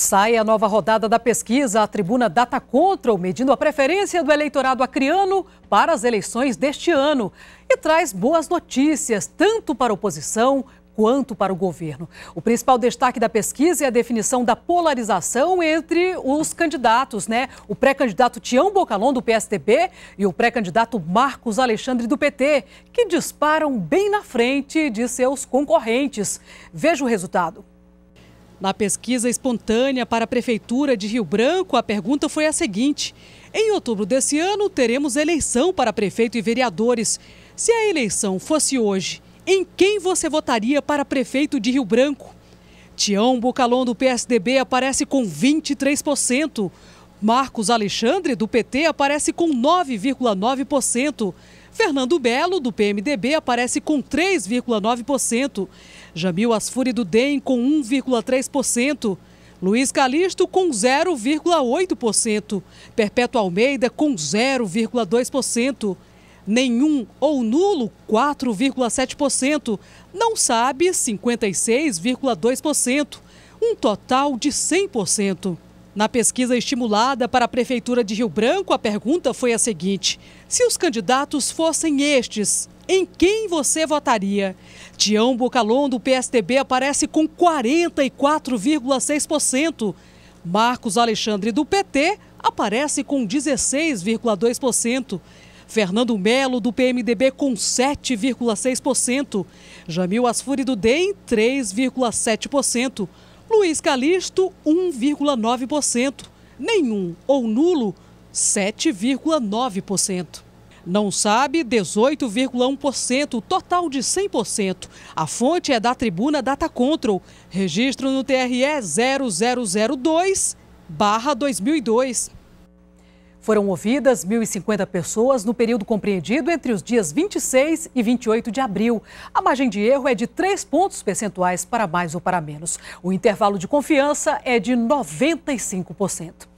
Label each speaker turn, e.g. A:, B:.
A: Sai a nova rodada da pesquisa. A tribuna Data Control, medindo a preferência do eleitorado acriano para as eleições deste ano. E traz boas notícias, tanto para a oposição quanto para o governo. O principal destaque da pesquisa é a definição da polarização entre os candidatos, né? O pré-candidato Tião Bocalon, do PSDB, e o pré-candidato Marcos Alexandre, do PT, que disparam bem na frente de seus concorrentes. Veja o resultado. Na pesquisa espontânea para a Prefeitura de Rio Branco, a pergunta foi a seguinte: Em outubro desse ano, teremos eleição para prefeito e vereadores. Se a eleição fosse hoje, em quem você votaria para prefeito de Rio Branco? Tião Bocalon, do PSDB, aparece com 23%. Marcos Alexandre, do PT, aparece com 9,9%. Fernando Belo, do PMDB, aparece com 3,9%. Jamil Asfuri do DEM com 1,3%. Luiz Calixto com 0,8%. Perpétua Almeida com 0,2%. Nenhum ou nulo, 4,7%. Não sabe, 56,2%. Um total de 100%. Na pesquisa estimulada para a Prefeitura de Rio Branco, a pergunta foi a seguinte: se os candidatos fossem estes, em quem você votaria? Tião Bocalon, do PSDB, aparece com 44,6%. Marcos Alexandre, do PT, aparece com 16,2%. Fernando Melo, do PMDB, com 7,6%. Jamil Asfuri, do DEM, 3,7%. Luiz Calixto, 1,9%. Nenhum ou nulo, 7,9%. Não sabe, 18,1%, total de 100%. A fonte é da tribuna Data Control, registro no TRE 0002 barra 2002. Foram ouvidas 1.050 pessoas no período compreendido entre os dias 26 e 28 de abril. A margem de erro é de 3 pontos percentuais para mais ou para menos. O intervalo de confiança é de 95%.